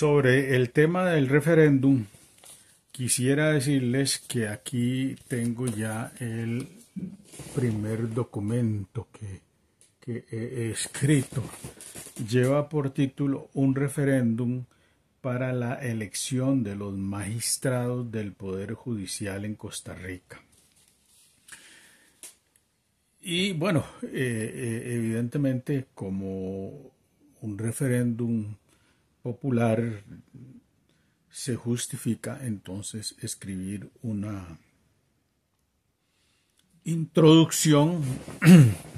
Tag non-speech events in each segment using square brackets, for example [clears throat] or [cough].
Sobre el tema del referéndum, quisiera decirles que aquí tengo ya el primer documento que, he escrito. Lleva por título Un referéndum para la elección de los magistrados del Poder Judicial en Costa Rica. Y bueno, eh, eh, evidentemente como un referéndum popular se justifica entonces escribir una introducción, [clears throat]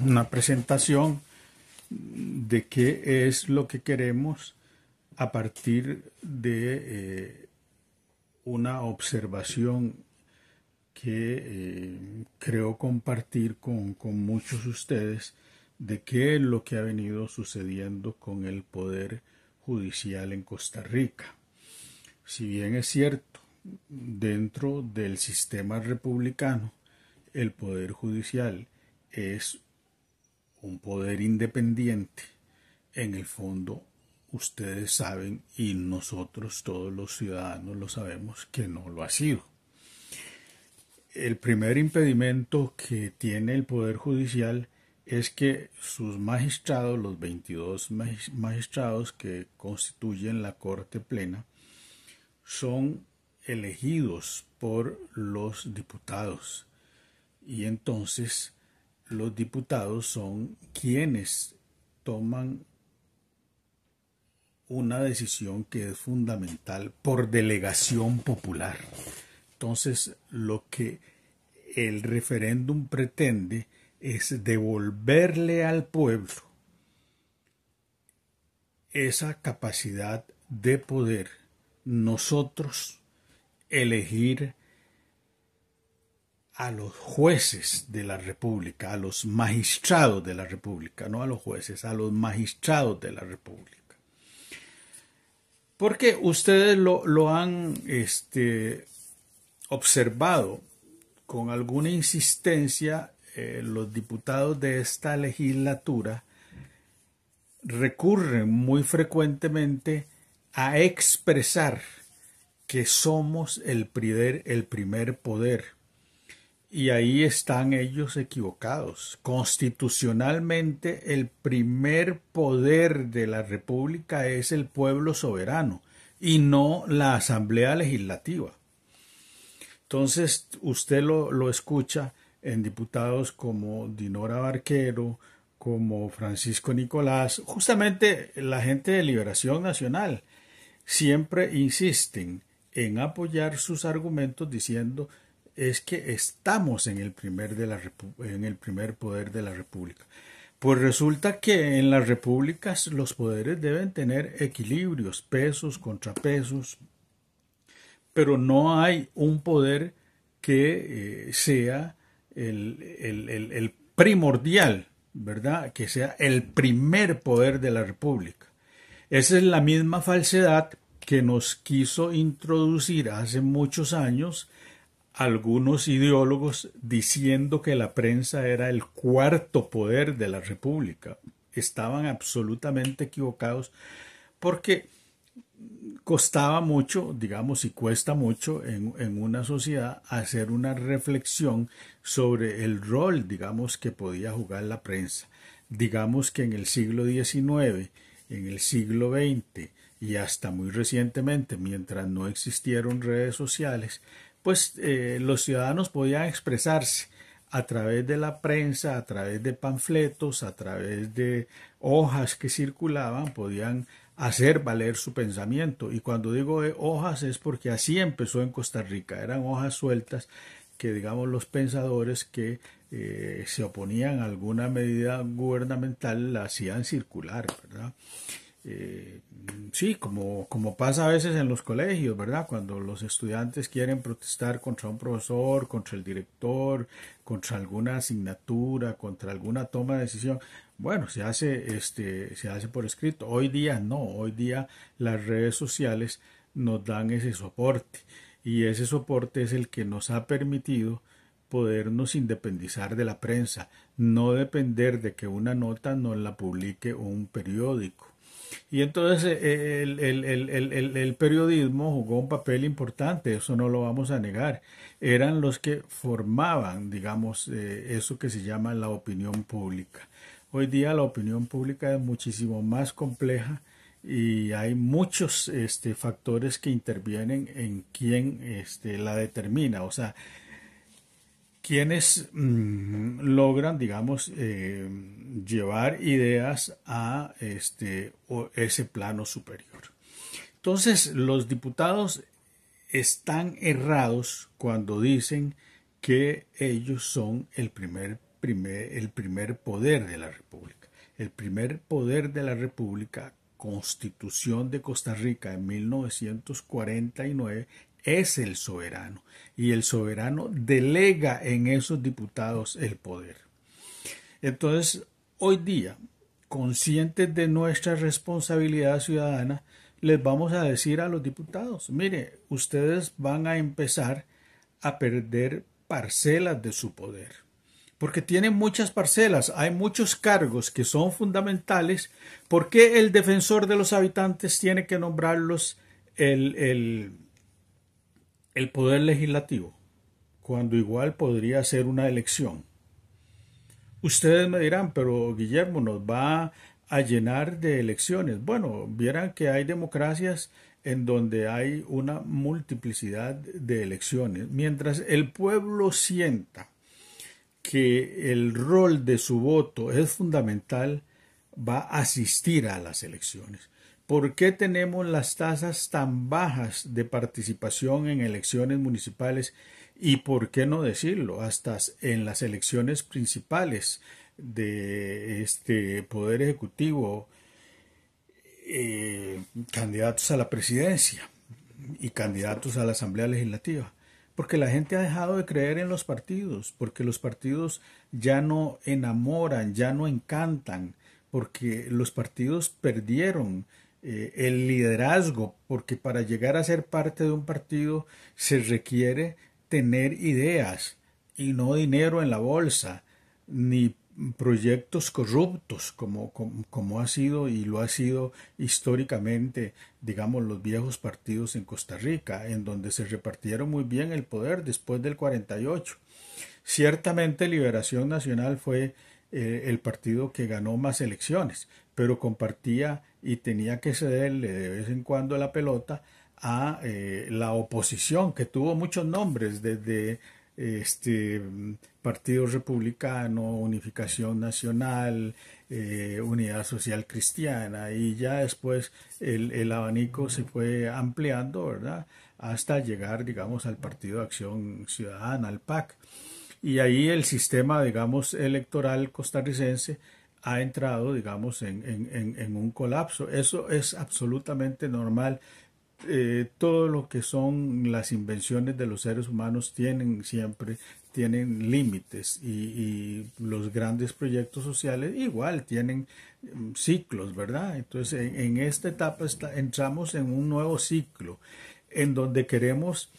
una presentación de qué es lo que queremos a partir de eh, una observación que eh, creo compartir con, con muchos de ustedes de qué es lo que ha venido sucediendo con el poder judicial en Costa Rica. Si bien es cierto, dentro del sistema republicano, el Poder Judicial es un poder independiente. En el fondo, ustedes saben y nosotros todos los ciudadanos lo sabemos que no lo ha sido. El primer impedimento que tiene el Poder Judicial es que sus magistrados, los 22 magistrados que constituyen la Corte Plena, son elegidos por los diputados. Y entonces los diputados son quienes toman una decisión que es fundamental por delegación popular. Entonces, lo que el referéndum pretende es devolverle al pueblo esa capacidad de poder nosotros elegir a los jueces de la República, a los magistrados de la República, no a los jueces, a los magistrados de la República. Porque ustedes lo, han este, observado con alguna insistencia eh, los diputados de esta legislatura recurren muy frecuentemente a expresar que somos el primer, el primer poder. Y ahí están ellos equivocados. Constitucionalmente el primer poder de la República es el pueblo soberano y no la Asamblea Legislativa. Entonces usted lo escucha en diputados como Dinora Barquero, como Francisco Nicolás, justamente la gente de Liberación Nacional, siempre insisten en apoyar sus argumentos diciendo es que estamos en el primer, de la, en el primer poder de la República. Pues resulta que en las repúblicas los poderes deben tener equilibrios, pesos, contrapesos, pero no hay un poder que eh, sea el, el, primordial, ¿verdad? Que sea el primer poder de la República. Esa es la misma falsedad que nos quiso introducir hace muchos años algunos ideólogos diciendo que la prensa era el cuarto poder de la República. Estaban absolutamente equivocados porque costaba mucho, digamos, y cuesta mucho en, una sociedad hacer una reflexión sobre el rol, digamos, que podía jugar la prensa. Digamos que en el siglo XIX, en el siglo XX y hasta muy recientemente, mientras no existieron redes sociales, pues eh, los ciudadanos podían expresarse a través de la prensa, a través de panfletos, a través de hojas que circulaban, podían hacer valer su pensamiento. Y cuando digo hojas es porque así empezó en Costa Rica, eran hojas sueltas que digamos los pensadores que eh, se oponían a alguna medida gubernamental la hacían circular, ¿verdad? eh, mm, sí, como, como pasa a veces en los colegios, ¿verdad? Cuando los estudiantes quieren protestar contra un profesor, contra el director, contra alguna asignatura, contra alguna toma de decisión, bueno, se hace, este, se hace por escrito. Hoy día no, hoy día las redes sociales nos dan ese soporte y ese soporte es el que nos ha permitido podernos independizar de la prensa, no depender de que una nota nos la publique un periódico y entonces eh, eh, el, el, el, el, periodismo jugó un papel importante, eso no lo vamos a negar. Eran los que formaban, digamos, eh, eso que se llama la opinión pública. Hoy día la opinión pública es muchísimo más compleja y hay muchos este, factores que intervienen en quién este, la determina. O sea, quienes mm, logran, digamos, eh, llevar ideas a este, ese plano superior. Entonces, los diputados están errados cuando dicen que ellos son el primer, primer, el primer poder de la República. El primer poder de la República, Constitución de Costa Rica en 1949, es el soberano y el soberano delega en esos diputados el poder. Entonces, hoy día, conscientes de nuestra responsabilidad ciudadana, les vamos a decir a los diputados, mire, ustedes van a empezar a perder parcelas de su poder, porque tienen muchas parcelas, hay muchos cargos que son fundamentales, porque el defensor de los habitantes tiene que nombrarlos el, el el poder legislativo, cuando igual podría ser una elección. Ustedes me dirán, pero Guillermo nos va a llenar de elecciones. Bueno, vieran que hay democracias en donde hay una multiplicidad de elecciones. Mientras el pueblo sienta que el rol de su voto es fundamental, va a asistir a las elecciones. ¿Por qué tenemos las tasas tan bajas de participación en elecciones municipales y por qué no decirlo, hasta en las elecciones principales de este Poder Ejecutivo, eh, candidatos a la presidencia y candidatos a la Asamblea Legislativa? Porque la gente ha dejado de creer en los partidos, porque los partidos ya no enamoran, ya no encantan, porque los partidos perdieron eh, el liderazgo, porque para llegar a ser parte de un partido se requiere tener ideas y no dinero en la bolsa, ni proyectos corruptos como, como, ha sido y lo ha sido históricamente, digamos, los viejos partidos en Costa Rica, en donde se repartieron muy bien el poder después del 48. Ciertamente Liberación Nacional fue eh, el partido que ganó más elecciones, pero compartía y tenía que cederle de vez en cuando la pelota a eh, la oposición, que tuvo muchos nombres, desde este Partido Republicano, Unificación Nacional, eh, Unidad Social Cristiana, y ya después el, el, abanico se fue ampliando, ¿verdad? Hasta llegar, digamos, al Partido de Acción Ciudadana, al PAC. Y ahí el sistema, digamos, electoral costarricense ha entrado, digamos, en, en, un colapso. Eso es absolutamente normal. Eh, todo lo que son las invenciones de los seres humanos tienen siempre tienen límites y, los grandes proyectos sociales igual tienen mm, ciclos, ¿verdad? Entonces en, esta etapa entramos en un nuevo ciclo en donde queremos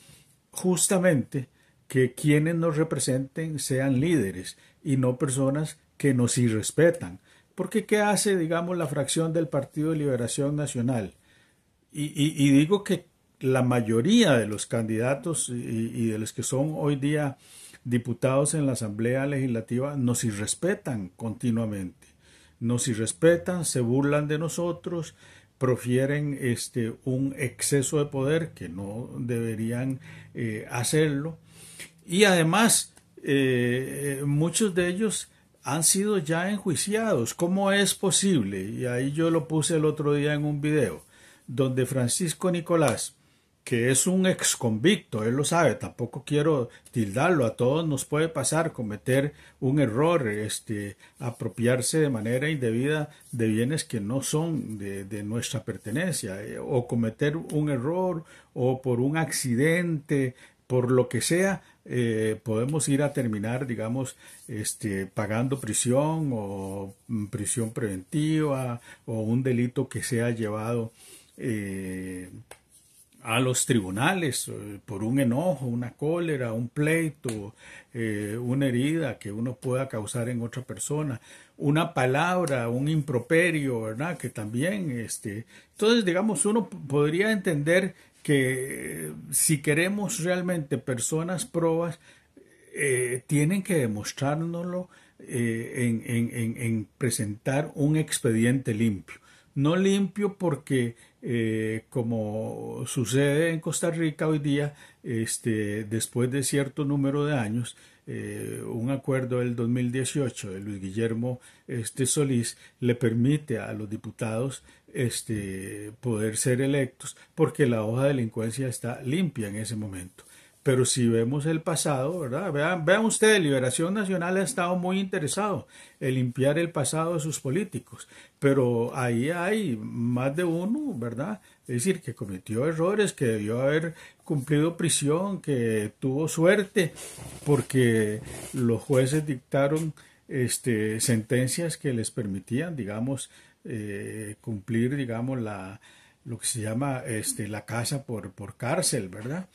justamente que quienes nos representen sean líderes y no personas que nos irrespetan. Porque ¿qué hace, digamos, la fracción del Partido de Liberación Nacional? Y, digo que la mayoría de los candidatos y, de los que son hoy día diputados en la Asamblea Legislativa nos irrespetan continuamente. Nos irrespetan, se burlan de nosotros, profieren este, un exceso de poder que no deberían eh, hacerlo. Y además, eh, eh, muchos de ellos han sido ya enjuiciados. ¿Cómo es posible? Y ahí yo lo puse el otro día en un video, donde Francisco Nicolás, que es un ex convicto, él lo sabe, tampoco quiero tildarlo, a todos nos puede pasar cometer un error, este, apropiarse de manera indebida de bienes que no son de, de nuestra pertenencia, eh, o cometer un error, o por un accidente, por lo que sea, eh, podemos ir a terminar, digamos, este, pagando prisión o mm, prisión preventiva o un delito que sea llevado eh, a los tribunales eh, por un enojo, una cólera, un pleito, una herida que uno pueda causar en otra persona, una palabra, un improperio, ¿verdad? Que también, este, entonces, digamos, uno podría entender que si queremos realmente personas probas, eh, tienen que demostrárnoslo eh, en, en, en, presentar un expediente limpio. No limpio porque eh, como sucede en Costa Rica hoy día, este, después de cierto número de años, eh, un acuerdo del 2018 de Luis Guillermo este, Solís le permite a los diputados este, poder ser electos porque la hoja de delincuencia está limpia en ese momento. Pero si vemos el pasado, ¿verdad? Vean, vean ustedes, Liberación Nacional ha estado muy interesado en limpiar el pasado de sus políticos, pero ahí hay más de uno, ¿verdad? Es decir, que cometió errores, que debió haber cumplido prisión, que tuvo suerte, porque los jueces dictaron este, sentencias que les permitían, digamos, eh, cumplir, digamos, la, lo que se llama este, la casa por, por cárcel, ¿verdad?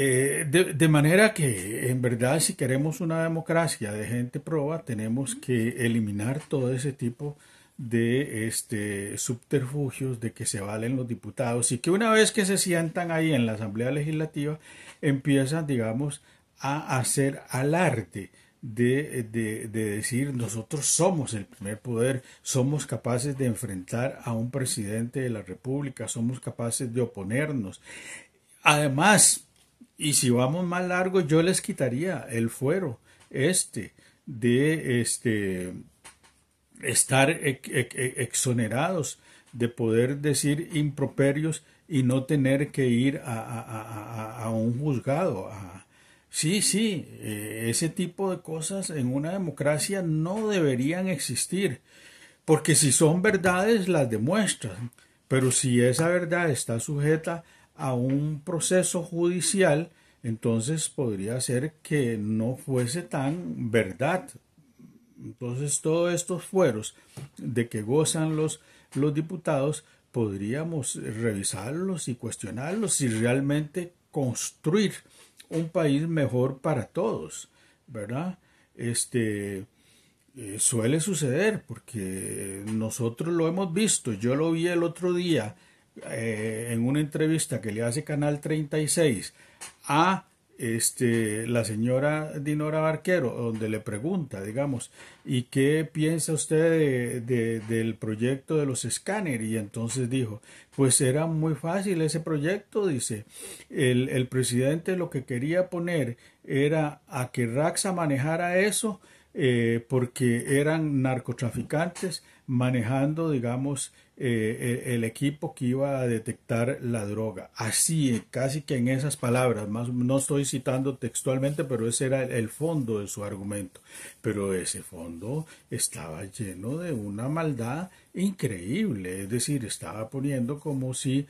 Eh, de, manera que, en verdad, si queremos una democracia de gente proba, tenemos que eliminar todo ese tipo de este, subterfugios de que se valen los diputados y que una vez que se sientan ahí en la Asamblea Legislativa, empiezan, digamos, a hacer alarde de, de, de decir nosotros somos el primer poder, somos capaces de enfrentar a un presidente de la República, somos capaces de oponernos. Además, y si vamos más largo, yo les quitaría el fuero este de este, estar exonerados de poder decir improperios y no tener que ir a, a un juzgado. Sí, sí, eh, ese tipo de cosas en una democracia no deberían existir, porque si son verdades las demuestran, pero si esa verdad está sujeta a un proceso judicial, entonces podría ser que no fuese tan verdad. Entonces todos estos fueros de que gozan los, los diputados, podríamos revisarlos y cuestionarlos y realmente construir un país mejor para todos, ¿verdad? Este eh, suele suceder porque nosotros lo hemos visto, yo lo vi el otro día eh, en una entrevista que le hace Canal 36 a este, la señora Dinora Barquero, donde le pregunta, digamos, ¿y qué piensa usted de, del proyecto de los escáneres? Y entonces dijo, pues era muy fácil ese proyecto, dice, el, el presidente lo que quería poner era a que Raxa manejara eso, eh, porque eran narcotraficantes manejando, digamos, eh, e-, el equipo que iba a detectar la droga. Así, eh, casi que en esas palabras, no estoy citando textualmente, pero ese era el fondo de su argumento. Pero ese fondo estaba lleno de una maldad increíble, es decir, estaba poniendo como si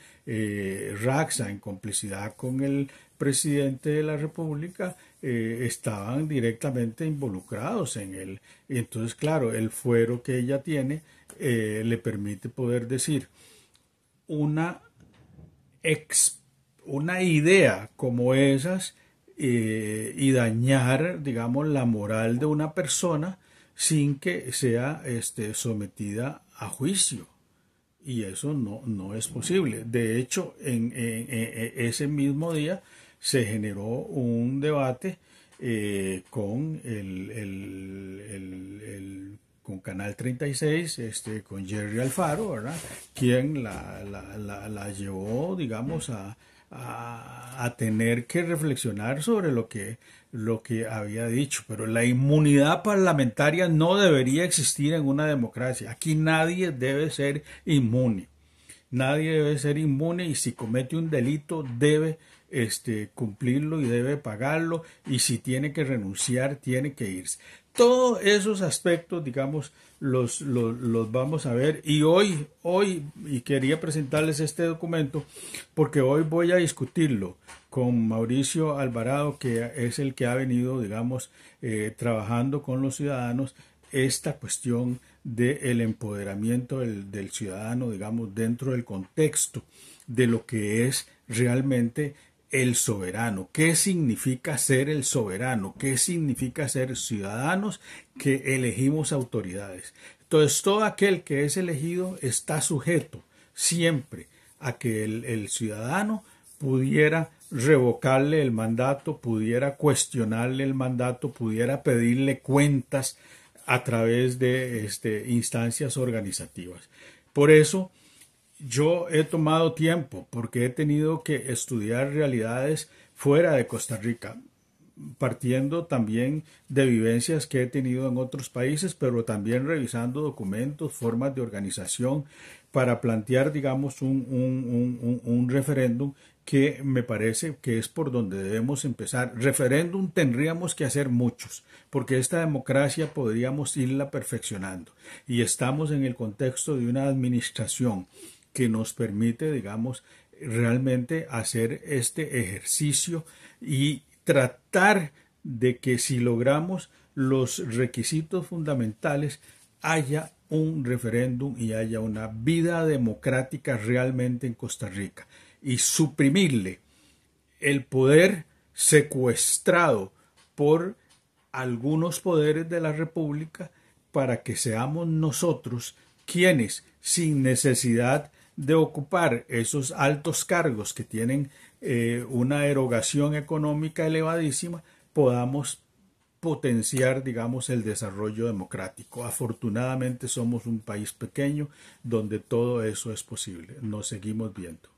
Raxa, en complicidad con el presidente de la República, eh, estaban directamente involucrados en él. Y Entonces, claro, el fuero que ella tiene eh, le permite poder decir una, una idea como esas eh, y dañar, digamos, la moral de una persona sin que sea este, sometida a juicio. Y eso no, es posible. De hecho, en ese mismo día, se generó un debate eh, con, el, con Canal 36, este, con Jerry Alfaro, ¿verdad? quien la, llevó, digamos, a, tener que reflexionar sobre lo que, lo que había dicho. Pero la inmunidad parlamentaria no debería existir en una democracia. Aquí nadie debe ser inmune. Nadie debe ser inmune y si comete un delito debe este, cumplirlo y debe pagarlo y si tiene que renunciar, tiene que irse. Todos esos aspectos, digamos, los, vamos a ver y hoy, hoy, y quería presentarles este documento porque hoy voy a discutirlo con Mauricio Alvarado, que es el que ha venido, digamos, eh, trabajando con los ciudadanos esta cuestión del empoderamiento del ciudadano, digamos, dentro del contexto de lo que es realmente el soberano, qué significa ser el soberano, qué significa ser ciudadanos que elegimos autoridades. Entonces, todo aquel que es elegido está sujeto siempre a que el, ciudadano pudiera revocarle el mandato, pudiera cuestionarle el mandato, pudiera pedirle cuentas a través de este, instancias organizativas. Por eso, yo he tomado tiempo porque he tenido que estudiar realidades fuera de Costa Rica, partiendo también de vivencias que he tenido en otros países, pero también revisando documentos, formas de organización, para plantear, digamos, un, un referéndum que me parece que es por donde debemos empezar. Referéndum tendríamos que hacer muchos, porque esta democracia podríamos irla perfeccionando. Y estamos en el contexto de una administración que nos permite, digamos, realmente hacer este ejercicio y tratar de que si logramos los requisitos fundamentales haya un referéndum y haya una vida democrática realmente en Costa Rica y suprimirle el poder secuestrado por algunos poderes de la República para que seamos nosotros quienes, sin necesidad de ocupar esos altos cargos que tienen eh, una erogación económica elevadísima, podamos potenciar, digamos, el desarrollo democrático. Afortunadamente somos un país pequeño donde todo eso es posible. Nos seguimos viendo.